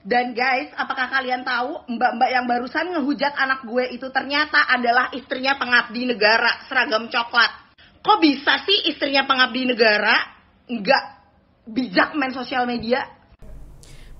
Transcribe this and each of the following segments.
Dan guys, apakah kalian tahu mbak-mbak yang barusan ngehujat anak gue itu ternyata adalah istrinya pengabdi negara seragam coklat. Kok bisa sih istrinya pengabdi negara nggak bijak main sosial media?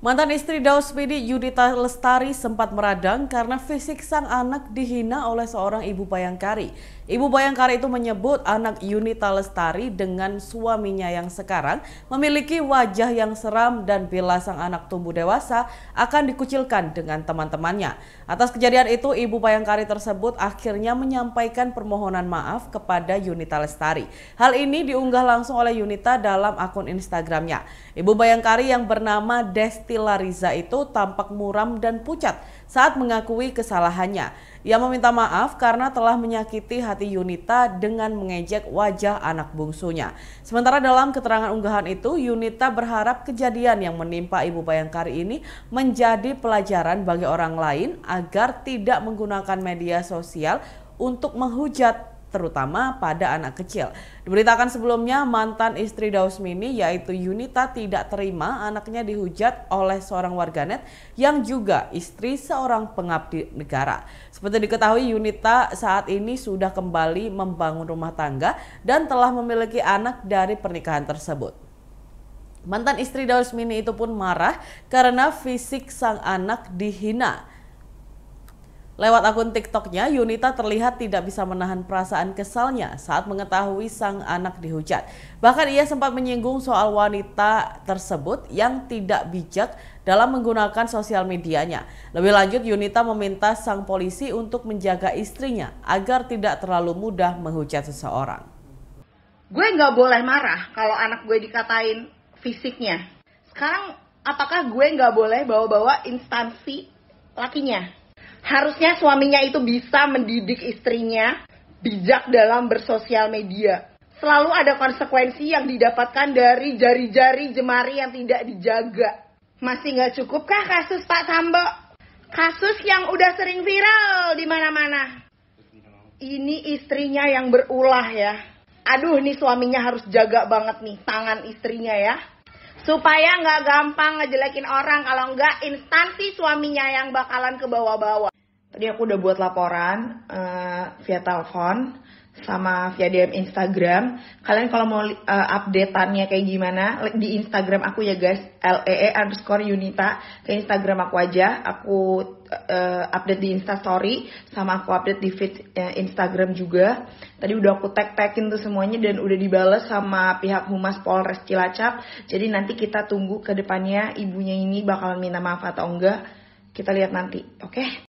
Mantan istri Daus Pidi Yudita Lestari sempat meradang karena fisik sang anak dihina oleh seorang ibu bayangkari. Ibu bayangkari itu menyebut anak Yunita Lestari dengan suaminya yang sekarang memiliki wajah yang seram dan bila sang anak tumbuh dewasa akan dikucilkan dengan teman-temannya. Atas kejadian itu ibu bayangkari tersebut akhirnya menyampaikan permohonan maaf kepada Yunita Lestari. Hal ini diunggah langsung oleh Yunita dalam akun Instagramnya. Ibu bayangkari yang bernama Desti Tila Riza itu tampak muram dan pucat saat mengakui kesalahannya. Ia meminta maaf karena telah menyakiti hati Yunita dengan mengejek wajah anak bungsunya. Sementara dalam keterangan unggahan itu, Yunita berharap kejadian yang menimpa Ibu Bayangkari ini menjadi pelajaran bagi orang lain agar tidak menggunakan media sosial untuk menghujat terutama pada anak kecil. Diberitakan sebelumnya mantan istri Dausmini yaitu Yunita tidak terima anaknya dihujat oleh seorang warganet yang juga istri seorang pengabdi negara. Seperti diketahui Yunita saat ini sudah kembali membangun rumah tangga dan telah memiliki anak dari pernikahan tersebut. Mantan istri Dausmini itu pun marah karena fisik sang anak dihina. Lewat akun TikToknya, Yunita terlihat tidak bisa menahan perasaan kesalnya saat mengetahui sang anak dihujat. Bahkan ia sempat menyinggung soal wanita tersebut yang tidak bijak dalam menggunakan sosial medianya. Lebih lanjut, Yunita meminta sang polisi untuk menjaga istrinya agar tidak terlalu mudah menghujat seseorang. Gue nggak boleh marah kalau anak gue dikatain fisiknya. Sekarang apakah gue nggak boleh bawa-bawa instansi lakinya? Harusnya suaminya itu bisa mendidik istrinya bijak dalam bersosial media. Selalu ada konsekuensi yang didapatkan dari jari-jari jemari yang tidak dijaga. Masih nggak cukupkah kasus Pak Sambo? Kasus yang udah sering viral di mana-mana. Ini istrinya yang berulah ya. Aduh, nih suaminya harus jaga banget nih tangan istrinya ya supaya nggak gampang ngejelekin orang kalau nggak instansi suaminya yang bakalan ke bawah-bawah tadi aku udah buat laporan uh, via telepon sama via DM Instagram. Kalian kalau mau uh, updateannya kayak gimana di Instagram aku ya guys lee e underscore yunita ke Instagram aku aja. Aku uh, update di Insta Story sama aku update di feed uh, Instagram juga. Tadi udah aku tag tagin tuh semuanya dan udah dibales sama pihak humas Polres Cilacap. Jadi nanti kita tunggu ke depannya ibunya ini bakalan minta maaf atau enggak. Kita lihat nanti, oke? Okay?